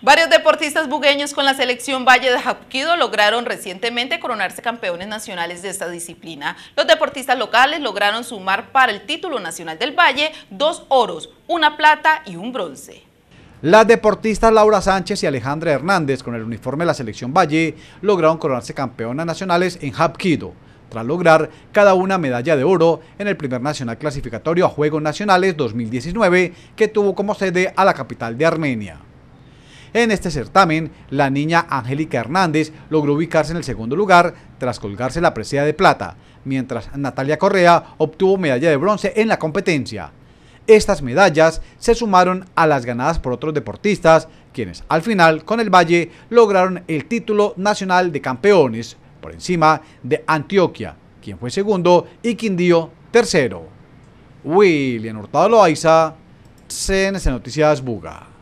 Varios deportistas bugueños con la selección Valle de Japquido lograron recientemente coronarse campeones nacionales de esta disciplina. Los deportistas locales lograron sumar para el título nacional del Valle dos oros, una plata y un bronce. Las deportistas Laura Sánchez y Alejandra Hernández con el uniforme de la selección Valle lograron coronarse campeonas nacionales en Hapkido, tras lograr cada una medalla de oro en el primer nacional clasificatorio a Juegos Nacionales 2019 que tuvo como sede a la capital de Armenia. En este certamen, la niña Angélica Hernández logró ubicarse en el segundo lugar tras colgarse la presea de plata, mientras Natalia Correa obtuvo medalla de bronce en la competencia. Estas medallas se sumaron a las ganadas por otros deportistas, quienes al final con el Valle lograron el título nacional de campeones, por encima de Antioquia, quien fue segundo, y Quindío tercero. William Hurtado Loaiza, CNC Noticias Buga.